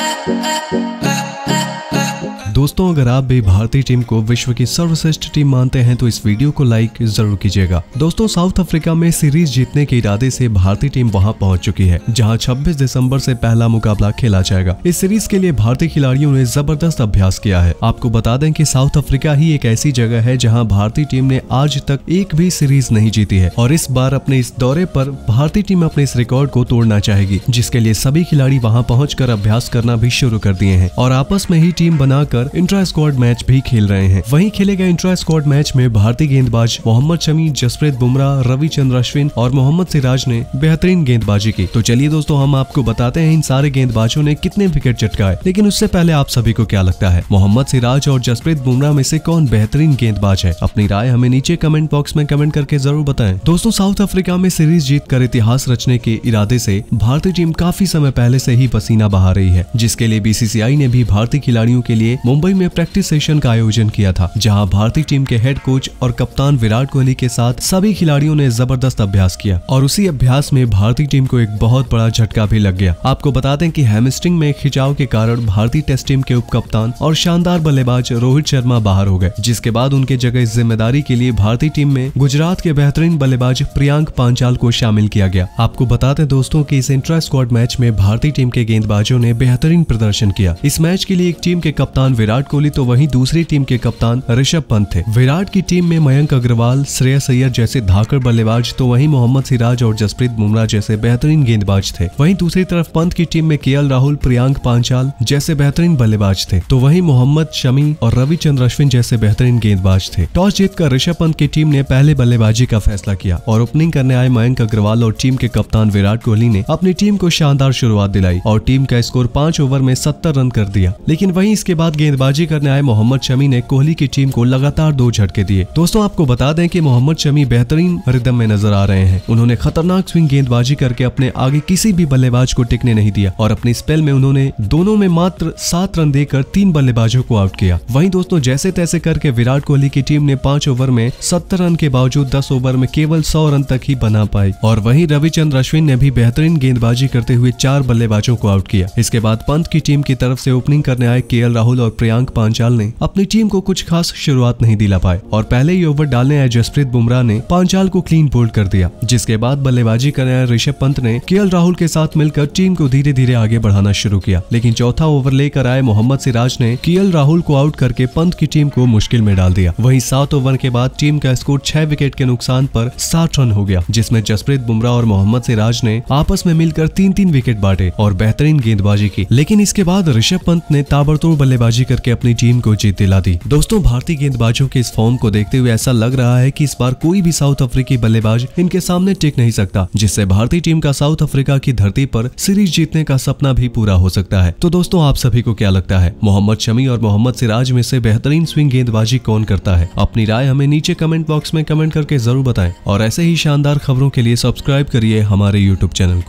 uh, uh. uh. दोस्तों अगर आप भी भारतीय टीम को विश्व की सर्वश्रेष्ठ टीम मानते हैं तो इस वीडियो को लाइक जरूर कीजिएगा दोस्तों साउथ अफ्रीका में सीरीज जीतने के इरादे से भारतीय टीम वहां पहुंच चुकी है जहां 26 दिसंबर से पहला मुकाबला खेला जाएगा इस सीरीज के लिए भारतीय खिलाड़ियों ने जबरदस्त अभ्यास किया है आपको बता दें की साउथ अफ्रीका ही एक ऐसी जगह है जहाँ भारतीय टीम ने आज तक एक भी सीरीज नहीं जीती है और इस बार अपने इस दौरे आरोप भारतीय टीम अपने इस रिकॉर्ड को तोड़ना चाहेगी जिसके लिए सभी खिलाड़ी वहाँ पहुँच अभ्यास करना भी शुरू कर दिए है और आपस में ही टीम बनाकर इंट्रा स्क्वाड मैच भी खेल रहे हैं वहीं खेले गए इंट्रा स्क्वाड मैच में भारतीय गेंदबाज मोहम्मद शमी जसप्रीत बुमराह रविचंद्र अश्विन और मोहम्मद सिराज ने बेहतरीन गेंदबाजी की तो चलिए दोस्तों हम आपको बताते हैं इन सारे गेंदबाजों ने कितने विकेट चटकाए लेकिन उससे पहले आप सभी को क्या लगता है मोहम्मद सिराज और जसप्रीत बुमराह में से कौन बेहतरीन गेंदबाज है अपनी राय हमें नीचे कमेंट बॉक्स में कमेंट करके जरूर बताएं दोस्तों साउथ अफ्रीका में सीरीज जीत कर इतिहास रचने के इरादे से भारतीय टीम काफी समय पहले से ही पसीना बहा रही है जिसके लिए बीसीसीआई ने भी भारतीय खिलाड़ियों के लिए मुंबई मुंबई में प्रैक्टिस सेशन का आयोजन किया था जहां भारतीय टीम के हेड कोच और कप्तान विराट कोहली के साथ सभी खिलाड़ियों ने जबरदस्त अभ्यास किया और उसी अभ्यास में भारतीय टीम को एक बहुत बड़ा झटका भी लग गया आपको बता दें की हेमस्ट्रिंग में खिंचाव के कारण भारतीय टेस्ट टीम के उप कप्तान और शानदार बल्लेबाज रोहित शर्मा बाहर हो गए जिसके बाद उनके जगह इस जिम्मेदारी के लिए भारतीय टीम में गुजरात के बेहतरीन बल्लेबाज प्रियांक पांचाल को शामिल किया गया आपको बताते दोस्तों की इस इंट्रा स्क्वाड मैच में भारतीय टीम के गेंदबाजों ने बेहतरीन प्रदर्शन किया इस मैच के लिए एक टीम के कप्तान विराट कोहली तो वहीं दूसरी टीम के कप्तान ऋषभ पंत थे विराट की टीम में मयंक अग्रवाल श्रेय सैयद जैसे धाकड़ बल्लेबाज तो वहीं मोहम्मद सिराज और जसप्रीत बुमराह जैसे बेहतरीन गेंदबाज थे वहीं दूसरी तरफ पंत की टीम में के राहुल प्रियांक पांचाल जैसे बेहतरीन बल्लेबाज थे तो वहीं मोहम्मद शमी और रविचंद्र अश्विन जैसे बेहतरीन गेंदबाज थे टॉस जीतकर ऋषभ पंत की टीम ने पहले बल्लेबाजी का फैसला किया और ओपनिंग करने आए मयंक अग्रवाल और टीम के कप्तान विराट कोहली ने अपनी टीम को शानदार शुरुआत दिलाई और टीम का स्कोर पांच ओवर में सत्तर रन कर दिया लेकिन वही इसके बाद गेंद गेंदबाजी करने आए मोहम्मद शमी ने कोहली की टीम को लगातार दो झटके दिए दोस्तों आपको बता दें की मोहम्मद शमी बेहतरीन रिदम में नजर आ रहे हैं उन्होंने खतरनाक स्विंग गेंदबाजी करके अपने आगे किसी भी बल्लेबाज को टिकने नहीं दिया और अपनी स्पेल में उन्होंने दोनों में मात्र सात रन देकर तीन बल्लेबाजों को आउट किया वहीं दोस्तों जैसे तैसे करके विराट कोहली की टीम ने पांच ओवर में सत्तर रन के बावजूद दस ओवर में केवल सौ रन तक ही बना पाई और वहीं रविचंद्र अश्विन ने भी बेहतरीन गेंदबाजी करते हुए चार बल्लेबाजों को आउट किया इसके बाद पंत की टीम की तरफ से ओपनिंग करने आए के राहुल और प्रियांक पांचाल ने अपनी टीम को कुछ खास शुरुआत नहीं दिला पाए और पहले ही ओवर डालने आए जसप्रीत बुमराह ने पांचाल को क्लीन बोल्ड कर दिया जिसके बाद बल्लेबाजी करने आए ऋषभ पंत ने के राहुल के साथ मिलकर टीम को धीरे धीरे आगे बढ़ाना शुरू किया लेकिन चौथा ओवर लेकर आए मोहम्मद सिराज ने के राहुल को आउट करके पंत की टीम को मुश्किल में डाल दिया वही सात ओवर के बाद टीम का स्कोर छह विकेट के नुकसान पर साठ रन हो गया जिसमें जसप्रीत बुमराह और मोहम्मद सिराज ने आपस में मिलकर तीन तीन विकेट बांटे और बेहतरीन गेंदबाजी की लेकिन इसके बाद ऋषभ पंत ने ताबड़तोड़ बल्लेबाजी करके अपनी टीम को जीत दिला दी दोस्तों भारतीय गेंदबाजों के इस फॉर्म को देखते हुए ऐसा लग रहा है की इस बार कोई भी साउथ अफ्रीकी बल्लेबाज इनके सामने टिक नहीं सकता जिससे भारतीय टीम का साउथ अफ्रीका की धरती पर सीरीज जीतने का सपना भी पूरा हो सकता है तो दोस्तों आप सभी को क्या लगता है मोहम्मद शमी और मोहम्मद सिराज में से बेहतरीन स्विंग गेंदबाजी कौन करता है अपनी राय हमें नीचे कमेंट बॉक्स में कमेंट करके जरूर बताएं और ऐसे ही शानदार खबरों के लिए सब्सक्राइब करिए हमारे यूट्यूब चैनल को